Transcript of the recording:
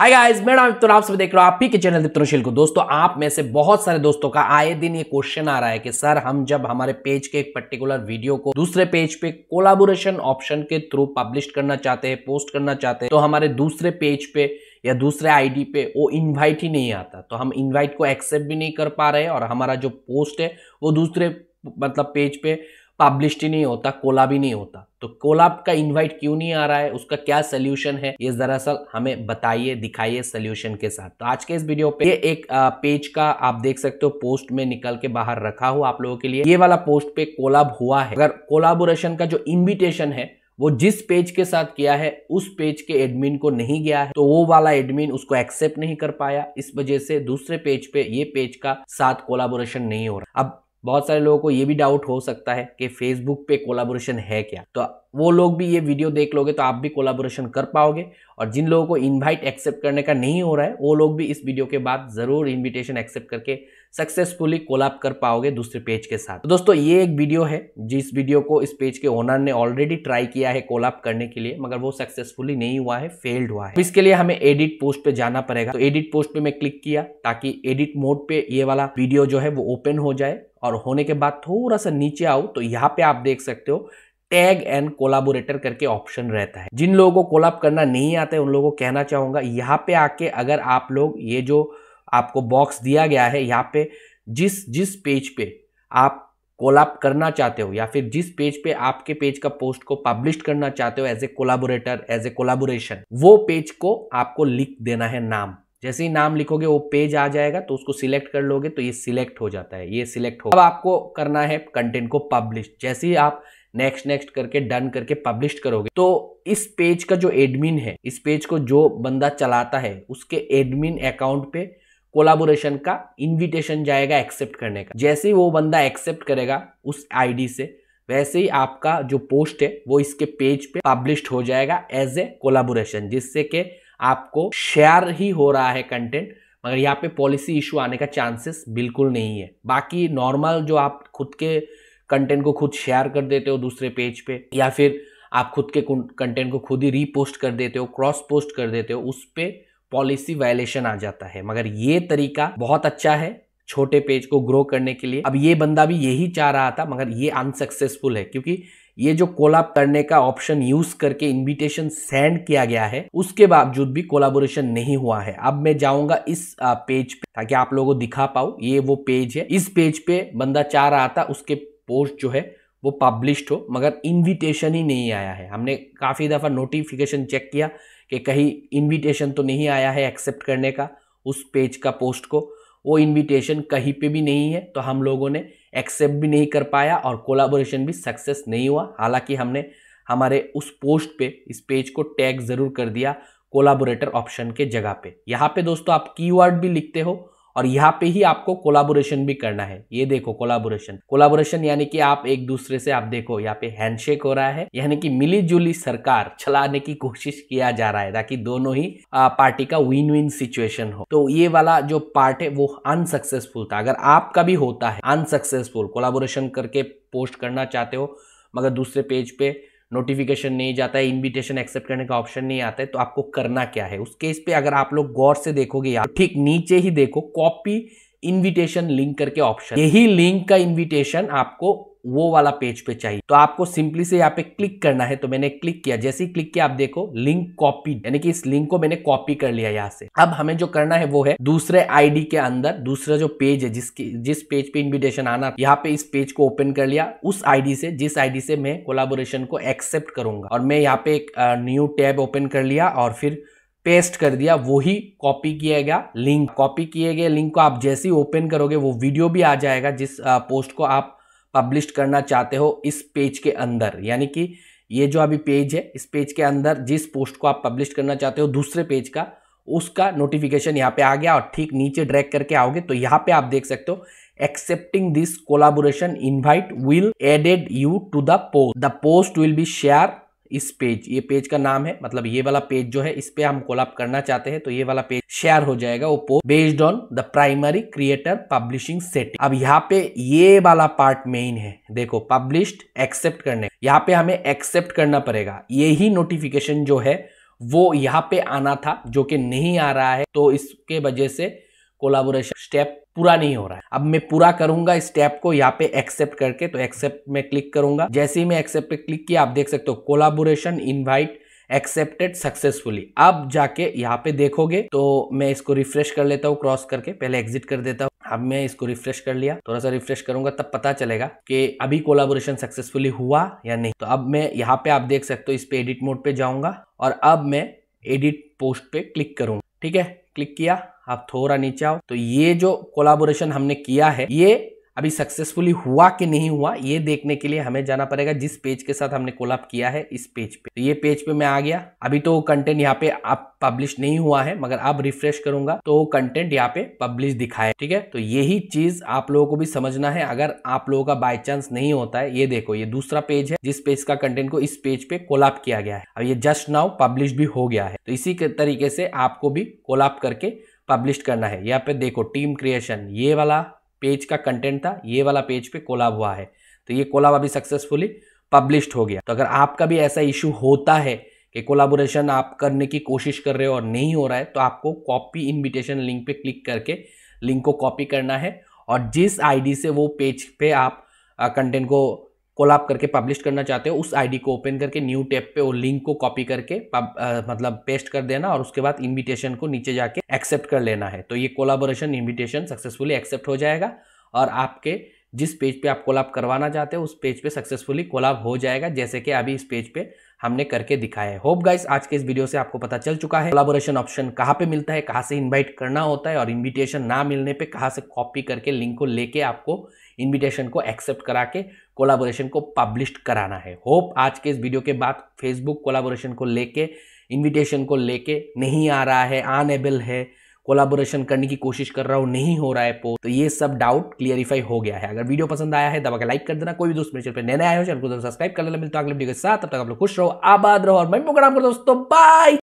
hi guys मैं नाम आप सभी देख रहे हो आप ही के चैनल दिप्तनशील को दोस्तों आप में से बहुत सारे दोस्तों का आए दिन ये क्वेश्चन आ रहा है कि सर हम जब हमारे पेज के एक पर्टिकुलर वीडियो को दूसरे पेज पे कोलाबोरेशन ऑप्शन के थ्रू पब्लिश करना चाहते हैं पोस्ट करना चाहते हैं तो हमारे दूसरे पेज पे या दूसरे आईडी पे वो इन्वाइट ही नहीं आता तो हम इन्वाइट को एक्सेप्ट भी नहीं कर पा रहे और हमारा जो पोस्ट है वो दूसरे मतलब पेज पे पब्लिश्ड ही नहीं होता कोलाब ही नहीं होता तो कोलाब का इनवाइट क्यों नहीं आ रहा है उसका क्या सोल्यूशन है ये दरअसल हमें बताइए दिखाइए सोल्यूशन के साथ तो आज के इस वीडियो पे ये एक पेज का आप देख सकते हो पोस्ट में निकल के बाहर रखा हुआ आप लोगों के लिए ये वाला पोस्ट पे कोलाब हुआ है अगर कोलाबोरेशन का जो इन्विटेशन है वो जिस पेज के साथ किया है उस पेज के एडमिन को नहीं गया है तो वो वाला एडमिन उसको एक्सेप्ट नहीं कर पाया इस वजह से दूसरे पेज पे ये पेज का साथ कोलाबोरेशन नहीं हो रहा अब बहुत सारे लोगों को ये भी डाउट हो सकता है कि फेसबुक पे कोलाबोरेशन है क्या तो वो लोग भी ये वीडियो देख लोगे तो आप भी कोलाबोरेशन कर पाओगे और जिन लोगों को इनवाइट एक्सेप्ट करने का नहीं हो रहा है वो लोग भी इस वीडियो के बाद ज़रूर इनविटेशन एक्सेप्ट करके सक्सेसफुली कोलाब कर पाओगे दूसरे पेज के साथ तो दोस्तों ये एक वीडियो है जिस वीडियो को इस पेज के ओनर ने ऑलरेडी ट्राई किया है कोलाब करने के लिए मगर वो सक्सेसफुली नहीं हुआ है फेल्ड हुआ है तो इसके लिए हमें एडिट पोस्ट पे जाना पड़ेगा तो एडिट पोस्ट पे मैं क्लिक किया ताकि एडिट मोड पे ये वाला वीडियो जो है वो ओपन हो जाए और होने के बाद थोड़ा सा नीचे आओ तो यहाँ पे आप देख सकते हो टैग एंड कोलाबोरेटर करके ऑप्शन रहता है जिन लोगों को कोलाब करना नहीं आता है उन लोगों को कहना चाहूँगा यहाँ पे आके अगर आप लोग ये जो आपको बॉक्स दिया गया है यहाँ पे जिस जिस पेज पे आप कोलाब करना चाहते हो या फिर जिस पेज पे आपके पेज का पोस्ट को पब्लिश करना चाहते हो as a collaborator as a collaboration वो पेज को आपको लिख देना है नाम जैसे ही नाम लिखोगे वो पेज आ जाएगा तो उसको सिलेक्ट कर लोगे तो ये सिलेक्ट हो जाता है ये सिलेक्ट हो अब आपको करना है कंटेंट को पब्लिश जैसे ही आप नेक्स्ट नेक्स्ट करके डन करके पब्लिश करोगे तो इस पेज का जो एडमिन है इस पेज को जो बंदा चलाता है उसके एडमिन अकाउंट पे कोलाबोरेशन का इनविटेशन जाएगा एक्सेप्ट करने का जैसे ही वो बंदा एक्सेप्ट करेगा उस आईडी से वैसे ही आपका जो पोस्ट है वो इसके पेज पे पब्लिश हो जाएगा एज ए कोलाबोरेशन जिससे के आपको शेयर ही हो रहा है कंटेंट मगर यहाँ पे पॉलिसी इशू आने का चांसेस बिल्कुल नहीं है बाकी नॉर्मल जो आप खुद के कंटेंट को खुद शेयर कर देते हो दूसरे पेज पे या फिर आप खुद के कंटेंट को खुद ही रीपोस्ट कर देते हो क्रॉस पोस्ट कर देते हो उस पर पॉलिसी वायलेशन आ जाता है मगर ये तरीका बहुत अच्छा है छोटे पेज को ग्रो करने के लिए अब ये बंदा भी यही चाह रहा था मगर ये अनसक्सेसफुल है क्योंकि ये जो कोलाब करने का ऑप्शन यूज करके इनविटेशन सेंड किया गया है उसके बावजूद भी कोलाबोरेशन नहीं हुआ है अब मैं जाऊंगा इस पेज पे ताकि आप लोगों को दिखा पाऊँ ये वो पेज है इस पेज पे बंदा चाह रहा था उसके पोस्ट जो है वो पब्लिश्ड हो मगर इनविटेशन ही नहीं आया है हमने काफ़ी दफ़ा नोटिफिकेशन चेक किया कि कहीं इन्विटेशन तो नहीं आया है एक्सेप्ट करने का उस पेज का पोस्ट को वो इनविटेशन कहीं पे भी नहीं है तो हम लोगों ने एक्सेप्ट भी नहीं कर पाया और कोलाबोरेशन भी सक्सेस नहीं हुआ हालांकि हमने हमारे उस पोस्ट पे इस पेज को टैग ज़रूर कर दिया कोलाबोरेटर ऑप्शन के जगह पे यहाँ पे दोस्तों आप कीवर्ड भी लिखते हो और यहाँ पे ही आपको कोलाबोरेशन भी करना है ये देखो कोलाबोरेशन कोलाबोरेशन यानी कि आप एक दूसरे से आप देखो यहाँ पे हैंडशेक हो रहा है यानी कि मिलीजुली सरकार चलाने की कोशिश किया जा रहा है ताकि दोनों ही पार्टी का विन विन सिचुएशन हो तो ये वाला जो पार्ट है वो अनसक्सेसफुल था अगर आपका भी होता है अनसक्सेसफुल कोलाबोरेशन करके पोस्ट करना चाहते हो मगर दूसरे पेज पे नोटिफिकेशन नहीं जाता है इनविटेशन एक्सेप्ट करने का ऑप्शन नहीं आता है तो आपको करना क्या है उस केस पे अगर आप लोग गौर से देखोगे यार ठीक नीचे ही देखो कॉपी इनविटेशन लिंक करके ऑप्शन यही लिंक का इनविटेशन आपको वो वाला पेज पे चाहिए तो आपको सिंपली से यहाँ पे क्लिक करना है तो मैंने क्लिक किया जैसे ही क्लिक किया आप देखो लिंक कॉपी यानी कि इस लिंक को मैंने कॉपी कर लिया यहाँ से अब हमें जो करना है वो है दूसरे आईडी के अंदर दूसरा जो पेज है जिसकी जिस पेज पे इन्विटेशन आना यहाँ पे इस पेज को ओपन कर लिया उस आई से जिस आई से मैं कोलाबोरेशन को एक्सेप्ट करूंगा और मैं यहाँ पे एक न्यू टैब ओपन कर लिया और फिर पेस्ट कर दिया वही कॉपी किया गया लिंक कॉपी किए गए लिंक को आप जैसे ही ओपन करोगे वो वीडियो भी आ जाएगा जिस पोस्ट को आप पब्लिश करना चाहते हो इस पेज के अंदर यानी कि ये जो अभी पेज है इस पेज के अंदर जिस पोस्ट को आप पब्लिश करना चाहते हो दूसरे पेज का उसका नोटिफिकेशन यहाँ पे आ गया और ठीक नीचे ड्रैग करके आओगे तो यहाँ पे आप देख सकते हो accepting this collaboration invite will added you to the post the post will be share इस पेज ये पेज का नाम है मतलब ये वाला पेज जो है इस पे हम कोलाब करना चाहते हैं तो ये वाला पेज शेयर हो जाएगा वो post based on the primary creator publishing setting अब यहाँ पे ये वाला पार्ट मेन है देखो पब्लिश्ड एक्सेप्ट करने यहाँ पे हमें एक्सेप्ट करना पड़ेगा यही नोटिफिकेशन जो है वो यहाँ पे आना था जो कि नहीं आ रहा है तो इसके वजह से कोलाबोरेशन स्टेप पूरा नहीं हो रहा है अब मैं पूरा करूंगा इस स्टेप को यहाँ पे एक्सेप्ट करके तो एक्सेप्ट में क्लिक करूंगा जैसे ही मैं एक्सेप्ट पे क्लिक किया आप देख सकते हो कोलाबोरेशन इनवाइट एक्सेप्टेड सक्सेसफुली अब जाके यहाँ पे देखोगे तो मैं इसको रिफ्रेश कर लेता हूँ क्रॉस करके पहले एग्जिट कर देता हूँ अब मैं इसको रिफ्रेश कर लिया थोड़ा सा रिफ्रेश करूंगा तब पता चलेगा कि अभी कोलाबोरेशन सक्सेसफुली हुआ या नहीं तो अब मैं यहाँ पे आप देख सकते हो इस पे एडिट मोड पे जाऊंगा और अब मैं एडिट पोस्ट पे क्लिक करूंगा ठीक है क्लिक किया आप थोड़ा नीचे आओ तो ये जो कोलाबोरेशन हमने किया है ये अभी सक्सेसफुली हुआ कि नहीं हुआ ये देखने के लिए हमें जाना पड़ेगा जिस पेज के साथ हमने कोलाप किया है इस पेज पे तो ये पेज पे मैं आ गया अभी तो कंटेंट यहाँ पे आप पब्लिश नहीं हुआ है मगर आप रिफ्रेश करूंगा तो कंटेंट यहाँ पे पब्लिश दिखाए ठीक है तो यही चीज आप लोगों को भी समझना है अगर आप लोगों का बाई चांस नहीं होता है ये देखो ये दूसरा पेज है जिस पेज का कंटेंट को इस पेज पे कोलाप किया गया है अब ये जस्ट नाउ पब्लिश भी हो गया है तो इसी तरीके से आपको भी कोलाप करके पब्लिश करना है यहाँ पे देखो टीम क्रिएशन ये वाला पेज का कंटेंट था ये वाला पेज पे कोलाब हुआ है तो ये कोलाब अभी सक्सेसफुली पब्लिश्ड हो गया तो अगर आपका भी ऐसा इशू होता है कि कोलाबोरेशन आप करने की कोशिश कर रहे हो और नहीं हो रहा है तो आपको कॉपी इन्विटेशन लिंक पे क्लिक करके लिंक को कॉपी करना है और जिस आईडी से वो पेज पे आप कंटेंट को कोलाप करके पब्लिश करना चाहते हो उस आईडी को ओपन करके न्यू टैब पे वो लिंक को कॉपी करके आ, मतलब पेस्ट कर देना और उसके बाद इन्विटेशन को नीचे जाके एक्सेप्ट कर लेना है तो ये कोलाबोरेशन इन्विटेशन सक्सेसफुली एक्सेप्ट हो जाएगा और आपके जिस पेज पे आप कोलाब करवाना चाहते हो उस पेज पे सक्सेसफुली कोलाब हो जाएगा जैसे कि अभी इस पेज पे हमने करके दिखाया है होप गाइस आज के इस वीडियो से आपको पता चल चुका है कोलाबोरेशन ऑप्शन कहाँ पे मिलता है कहाँ से इनवाइट करना होता है और इनविटेशन ना मिलने पे कहाँ से कॉपी करके लिंक को लेके आपको इन्विटेशन को एक्सेप्ट करा के कोलाबोरेशन को पब्लिश कराना है होप आज के इस वीडियो के बाद फेसबुक कोलाबोरेशन को लेके इनविटेशन को लेके नहीं आ रहा है अनएबल है कोलाबोरेशन करने की कोशिश कर रहा हूँ नहीं हो रहा है पो तो ये सब डाउट क्लियरिफाई हो गया है अगर वीडियो पसंद आया है दबा के लाइक कर देना कोई भी दोस्त मेरे चैनल पर नए आए हो चैनल को सब्सक्राइब कर लेना मिलता है अगले वीडियो के साथ तब तक आप लोग खुश रहो आबाद रहो और मैं प्रोग्राम करो दोस्तों बाय